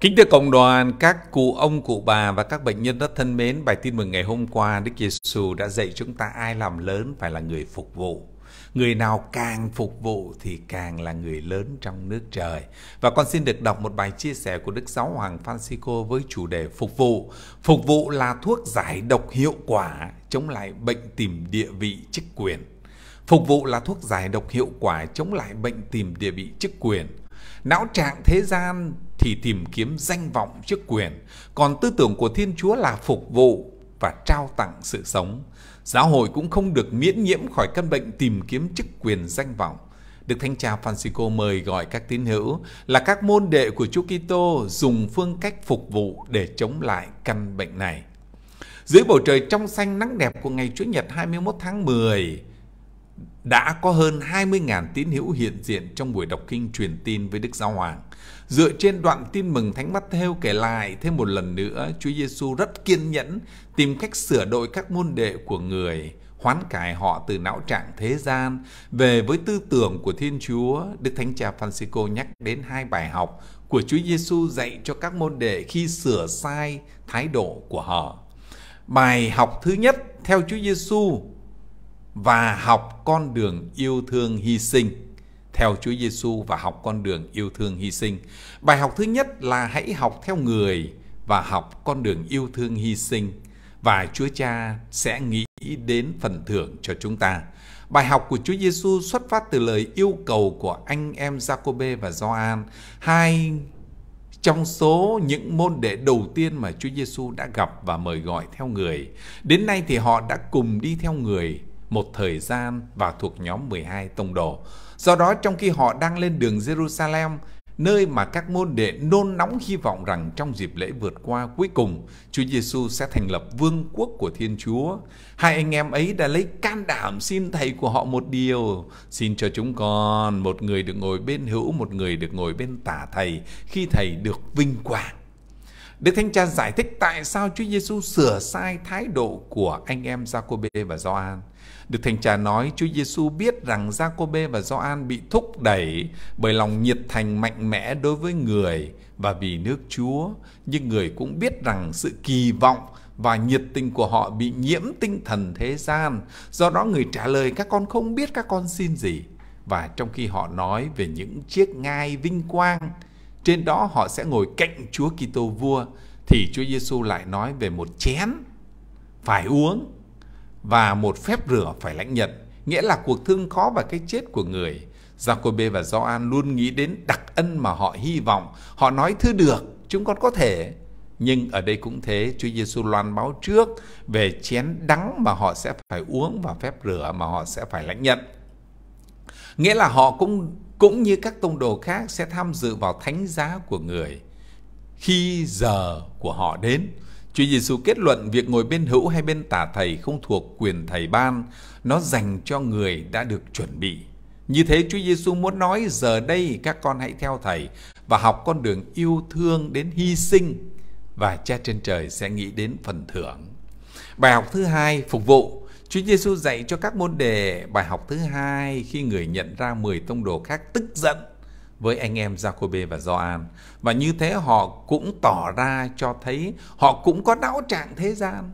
Kính thưa cộng đoàn, các cụ ông, cụ bà và các bệnh nhân rất thân mến, bài tin mừng ngày hôm qua Đức Giêsu đã dạy chúng ta ai làm lớn phải là người phục vụ. Người nào càng phục vụ thì càng là người lớn trong nước trời. Và con xin được đọc một bài chia sẻ của Đức Giáo Hoàng Francisco với chủ đề Phục vụ. Phục vụ là thuốc giải độc hiệu quả chống lại bệnh tìm địa vị chức quyền. Phục vụ là thuốc giải độc hiệu quả chống lại bệnh tìm địa vị chức quyền não trạng thế gian thì tìm kiếm danh vọng chức quyền, còn tư tưởng của Thiên Chúa là phục vụ và trao tặng sự sống. Giáo hội cũng không được miễn nhiễm khỏi căn bệnh tìm kiếm chức quyền danh vọng. Đức Thánh Cha Francisco mời gọi các tín hữu là các môn đệ của Chúa Kitô dùng phương cách phục vụ để chống lại căn bệnh này. Dưới bầu trời trong xanh nắng đẹp của ngày Chúa nhật 21 tháng 10, đã có hơn 20.000 tín hữu hiện diện trong buổi đọc kinh truyền tin với Đức Giáo Hoàng. Dựa trên đoạn tin mừng Thánh Matthew kể lại thêm một lần nữa, Chúa Giêsu rất kiên nhẫn tìm cách sửa đổi các môn đệ của người, hoán cải họ từ não trạng thế gian về với tư tưởng của Thiên Chúa. Đức Thánh Cha Francisco nhắc đến hai bài học của Chúa Giêsu dạy cho các môn đệ khi sửa sai thái độ của họ. Bài học thứ nhất theo Chúa Giêsu và học con đường yêu thương hy sinh theo Chúa Giêsu và học con đường yêu thương hy sinh. Bài học thứ nhất là hãy học theo người và học con đường yêu thương hy sinh và Chúa Cha sẽ nghĩ đến phần thưởng cho chúng ta. Bài học của Chúa Giêsu xuất phát từ lời yêu cầu của anh em Giacôbê và Gioan, hai trong số những môn đệ đầu tiên mà Chúa Giêsu đã gặp và mời gọi theo người. Đến nay thì họ đã cùng đi theo người một thời gian và thuộc nhóm 12 tông đồ. Do đó trong khi họ đang lên đường Jerusalem, nơi mà các môn đệ nôn nóng hy vọng rằng trong dịp lễ vượt qua cuối cùng, Chúa Giêsu sẽ thành lập vương quốc của Thiên Chúa. Hai anh em ấy đã lấy can đảm xin thầy của họ một điều, xin cho chúng con một người được ngồi bên hữu, một người được ngồi bên tả thầy khi thầy được vinh quang. Đức Thánh Cha giải thích tại sao Chúa Giêsu sửa sai thái độ của anh em Giacôbê và Gioan. Đức Thánh Cha nói Chúa Giêsu biết rằng Giacôbê và Gioan bị thúc đẩy bởi lòng nhiệt thành mạnh mẽ đối với người và vì nước Chúa, nhưng người cũng biết rằng sự kỳ vọng và nhiệt tình của họ bị nhiễm tinh thần thế gian. Do đó người trả lời các con không biết các con xin gì. Và trong khi họ nói về những chiếc ngai vinh quang, trên đó họ sẽ ngồi cạnh Chúa Kitô vua thì Chúa Giêsu lại nói về một chén phải uống và một phép rửa phải lãnh nhận, nghĩa là cuộc thương khó và cái chết của người. Jacob và Gioan luôn nghĩ đến đặc ân mà họ hy vọng, họ nói thứ được, chúng con có thể. Nhưng ở đây cũng thế, Chúa Giêsu loan báo trước về chén đắng mà họ sẽ phải uống và phép rửa mà họ sẽ phải lãnh nhận. Nghĩa là họ cũng cũng như các tông đồ khác sẽ tham dự vào thánh giá của người khi giờ của họ đến. Chúa Giêsu kết luận việc ngồi bên hữu hay bên tả thầy không thuộc quyền thầy ban, nó dành cho người đã được chuẩn bị. Như thế Chúa Giêsu muốn nói giờ đây các con hãy theo thầy và học con đường yêu thương đến hy sinh và cha trên trời sẽ nghĩ đến phần thưởng. Bài học thứ hai phục vụ Chúa Giêsu dạy cho các môn đề bài học thứ hai khi người nhận ra 10 tông đồ khác tức giận với anh em Jacobe và Gioan và như thế họ cũng tỏ ra cho thấy họ cũng có não trạng thế gian.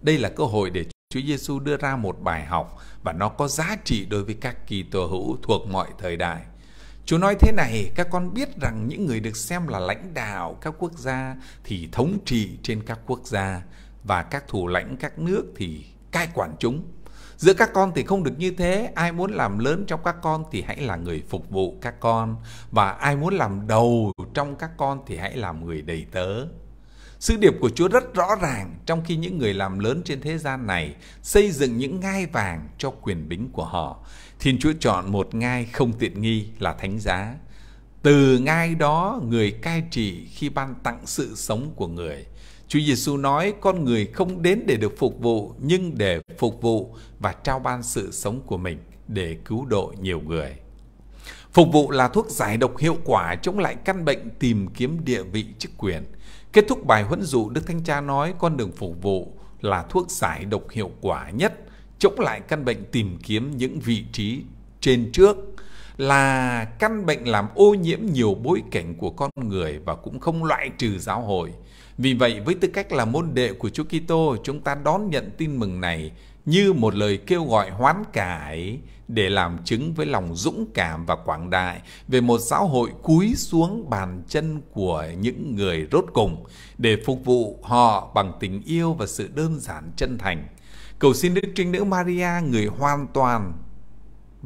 Đây là cơ hội để Chúa Giêsu đưa ra một bài học và nó có giá trị đối với các kỳ tờ hữu thuộc mọi thời đại. Chúa nói thế này, các con biết rằng những người được xem là lãnh đạo các quốc gia thì thống trị trên các quốc gia và các thủ lãnh các nước thì cai quản chúng. Giữa các con thì không được như thế, ai muốn làm lớn trong các con thì hãy là người phục vụ các con và ai muốn làm đầu trong các con thì hãy làm người đầy tớ. Sứ điệp của Chúa rất rõ ràng trong khi những người làm lớn trên thế gian này xây dựng những ngai vàng cho quyền bính của họ. Thiên Chúa chọn một ngai không tiện nghi là thánh giá. Từ ngai đó người cai trị khi ban tặng sự sống của người Chúa Giêsu nói con người không đến để được phục vụ nhưng để phục vụ và trao ban sự sống của mình để cứu độ nhiều người. Phục vụ là thuốc giải độc hiệu quả chống lại căn bệnh tìm kiếm địa vị chức quyền. Kết thúc bài huấn dụ, Đức Thánh Cha nói con đường phục vụ là thuốc giải độc hiệu quả nhất chống lại căn bệnh tìm kiếm những vị trí trên trước là căn bệnh làm ô nhiễm nhiều bối cảnh của con người và cũng không loại trừ giáo hội. Vì vậy, với tư cách là môn đệ của Chúa Kitô, chúng ta đón nhận tin mừng này như một lời kêu gọi hoán cải để làm chứng với lòng dũng cảm và quảng đại về một giáo hội cúi xuống bàn chân của những người rốt cùng để phục vụ họ bằng tình yêu và sự đơn giản chân thành. Cầu xin Đức Trinh Nữ Maria, người hoàn toàn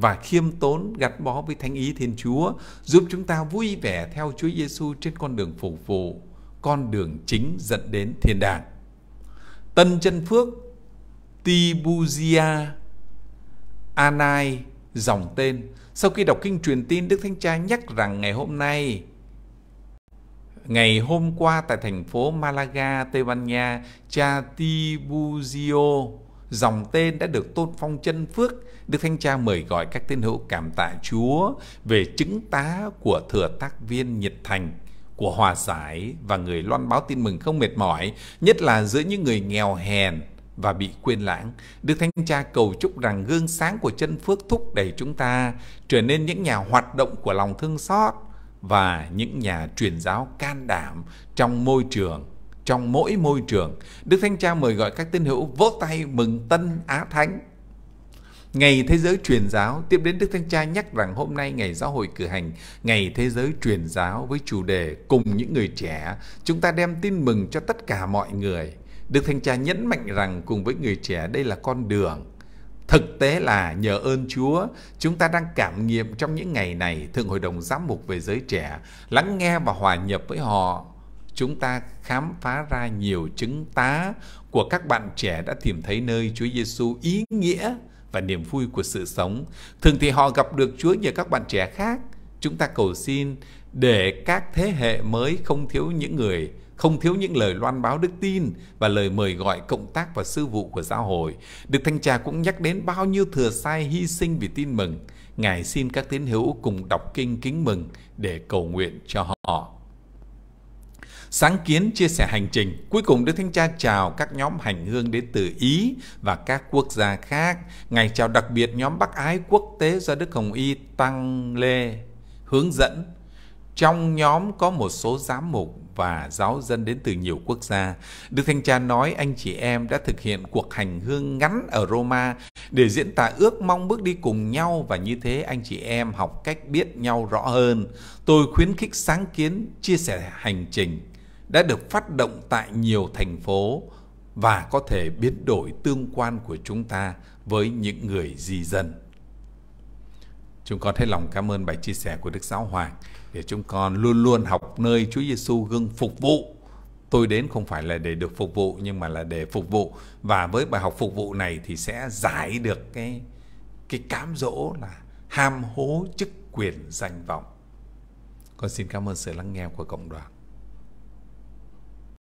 và khiêm tốn gắn bó với thánh ý Thiên Chúa, giúp chúng ta vui vẻ theo Chúa Giêsu trên con đường phục vụ, con đường chính dẫn đến thiên đàng. Tân chân phước Tibuzia Anai dòng tên. Sau khi đọc kinh truyền tin, Đức Thánh Cha nhắc rằng ngày hôm nay Ngày hôm qua tại thành phố Malaga, Tây Ban Nha, cha Tibuzio dòng tên đã được tôn phong chân phước, Đức Thánh Cha mời gọi các tín hữu cảm tạ Chúa về chứng tá của thừa tác viên nhiệt thành, của hòa giải và người loan báo tin mừng không mệt mỏi, nhất là giữa những người nghèo hèn và bị quên lãng. Đức Thánh Cha cầu chúc rằng gương sáng của chân phước thúc đẩy chúng ta trở nên những nhà hoạt động của lòng thương xót và những nhà truyền giáo can đảm trong môi trường trong mỗi môi trường. Đức Thánh Cha mời gọi các tín hữu vỗ tay mừng Tân Á Thánh. Ngày Thế giới truyền giáo, tiếp đến Đức Thánh Cha nhắc rằng hôm nay Ngày Giáo hội cử hành, Ngày Thế giới truyền giáo với chủ đề cùng những người trẻ, chúng ta đem tin mừng cho tất cả mọi người. Đức Thánh Cha nhấn mạnh rằng cùng với người trẻ đây là con đường. Thực tế là nhờ ơn Chúa, chúng ta đang cảm nghiệm trong những ngày này Thượng Hội đồng Giám mục về giới trẻ, lắng nghe và hòa nhập với họ chúng ta khám phá ra nhiều chứng tá của các bạn trẻ đã tìm thấy nơi Chúa Giêsu ý nghĩa và niềm vui của sự sống. Thường thì họ gặp được Chúa nhờ các bạn trẻ khác. Chúng ta cầu xin để các thế hệ mới không thiếu những người không thiếu những lời loan báo đức tin và lời mời gọi cộng tác và sư vụ của giáo hội. Đức Thanh Trà cũng nhắc đến bao nhiêu thừa sai hy sinh vì tin mừng. Ngài xin các tín hữu cùng đọc kinh kính mừng để cầu nguyện cho họ sáng kiến chia sẻ hành trình. Cuối cùng Đức Thánh Cha chào các nhóm hành hương đến từ Ý và các quốc gia khác. Ngày chào đặc biệt nhóm Bắc Ái quốc tế do Đức Hồng Y Tăng Lê hướng dẫn. Trong nhóm có một số giám mục và giáo dân đến từ nhiều quốc gia. Đức Thánh Cha nói anh chị em đã thực hiện cuộc hành hương ngắn ở Roma để diễn tả ước mong bước đi cùng nhau và như thế anh chị em học cách biết nhau rõ hơn. Tôi khuyến khích sáng kiến chia sẻ hành trình đã được phát động tại nhiều thành phố và có thể biến đổi tương quan của chúng ta với những người di dân. Chúng con hết lòng cảm ơn bài chia sẻ của Đức Giáo Hoàng để chúng con luôn luôn học nơi Chúa Giêsu gương phục vụ. Tôi đến không phải là để được phục vụ nhưng mà là để phục vụ và với bài học phục vụ này thì sẽ giải được cái cái cám dỗ là ham hố chức quyền danh vọng. Con xin cảm ơn sự lắng nghe của cộng đoàn.